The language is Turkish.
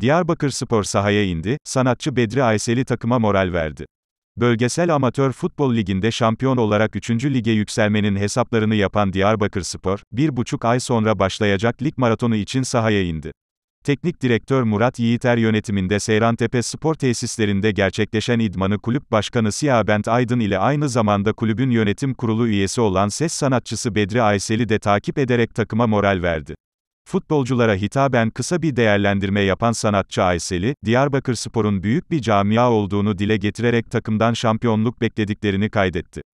Diyarbakır Spor sahaya indi, sanatçı Bedri Aysel'i takıma moral verdi. Bölgesel Amatör Futbol Ligi'nde şampiyon olarak 3. lige yükselmenin hesaplarını yapan Diyarbakır Spor, 1,5 ay sonra başlayacak lig maratonu için sahaya indi. Teknik direktör Murat Yiğiter yönetiminde Seyran Tepe Spor Tesislerinde gerçekleşen idmanı kulüp başkanı Siyah Bent Aydın ile aynı zamanda kulübün yönetim kurulu üyesi olan ses sanatçısı Bedri Aysel'i de takip ederek takıma moral verdi. Futbolculara hitaben kısa bir değerlendirme yapan sanatçı Ayseli, Diyarbakır Spor'un büyük bir camia olduğunu dile getirerek takımdan şampiyonluk beklediklerini kaydetti.